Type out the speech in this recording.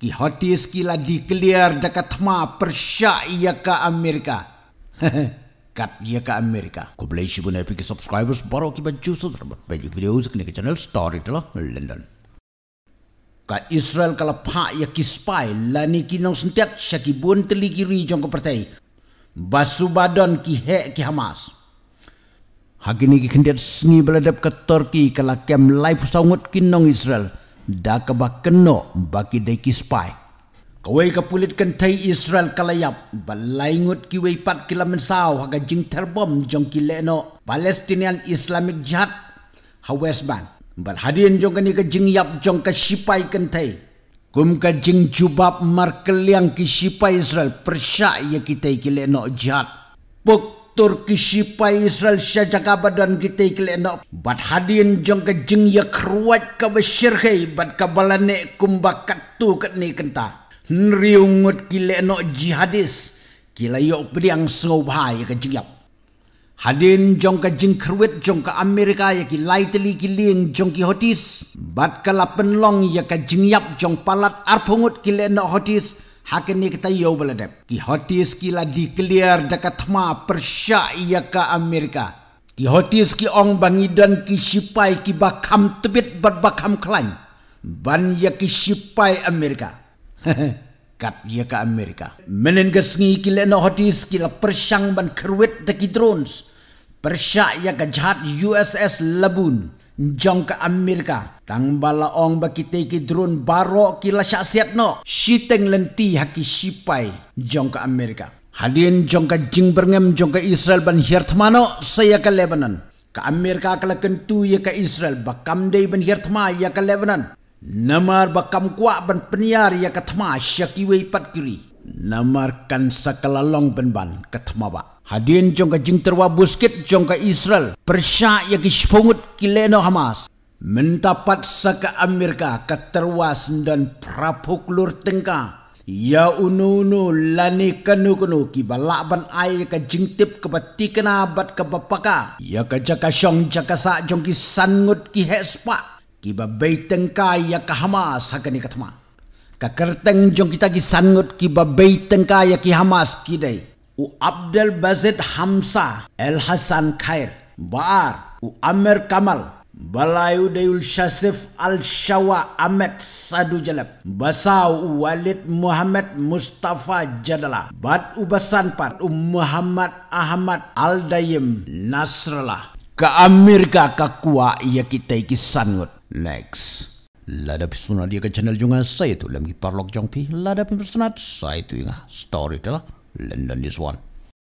Kihoti sekila dikeliar dekat ma persyak ia ke Amerika. Kat ia ya ke Amerika. Kau boleh isi pun epic subscribers baru aku baju subscriber. Baju video sekini ke channel story tu lah, London. Ka Israel kalau pak ia ya ke spy. Lani ki nang sentiat syaki bun teliki rijon ke percaya. Basu badon ki hek ki Hamas. Hakini ki kendiat sengi beladap ke Turki. Kalau kem live sangat kinong Israel. Israel da ka ba keno ba ki de ki spy kawai ka pulit israel kalayap balaingut ki wei pat kilamen sao ha jing terbom jong ki leno palestinian islamic jihad ha west bank bal hadien jong ka ni jing yap jong ka sipai kan kum ka jing jubab markel yang ki sipai israel persya ya kita tai ki jihad puk Turki sipai Israel sya jaga badan kita ikhlas nak. Bat hadian jong kejeng jeng ya keruat ke besir kei bat ke balanek kumbak katu kat ni kenta. Nriungut kile nak jihadis. Kila yok beriang sengau bahay ke jeng yap. Hadin jong kejeng jeng keruat jong ke Amerika ya ki laitli kiling yang jong ki hotis. Bat ke lapen long ya ke jeng yap jong palat arpungut kile nak Hotis. Hak ni kita yau boleh dap. Ki hoti skila declare dekat tema persia iya ka Amerika. Ki hoti ski ong bangi dan ki sipai ki bakam tebit berbakam kelan. Ban ya ki sipai Amerika. Kat ia ya ka Amerika. Menen kesengi ki lena hoti skila persiang ban kerwet deki drones. Persia iya ka jahat USS Labun jong ke Amerika. Tang bala ong baki kita drone barok ki la syasiat no. Si lenti haki sipai jong ka Amerika. Hadian jong ke jing berngem jong ke Israel ban hiertmano saya ke Lebanon. Ke Amerika kala kentu ya ke Israel bakam dei ban hiertma ya ke Lebanon. Namar bakam kuak ban peniar ya ke tma syakiwe patkiri. Namar kan sakala ban ban ke tma ba. Hadin jong ka jing terwa busket jong ka Israel. persia ya ki sepungut kileno Hamas. Mentapat sa ka Amerika ka terwas dan prapuk lur tengka. Ya ununu lani kanu kanu ki balaban ay ka jing tip ka batikana bat ka bapaka. Ya ka jaka syong jaka sa jong ki sangut ki hespa. Ki ba baiteng ya ka Hamas hakani katma. Ka jong kita ki sangut ki ba baiteng ya ki Hamas ki day u Abdul Bazid Hamsa El Hasan Khair Baar u Amer Kamal Balayu Dayul Shasif Al Shawa Ahmed Sadu Jalab Basau u Walid Muhammad Mustafa Jadala Bat u Basan Pat u Muhammad Ahmad Al Dayim Nasrallah Ka Amerika ka kuwa iya kita iki sanut Next Lada personal dia ke channel juga saya tu Lagi parlok jongpi Lada personal saya tu ingat Story telah London is one.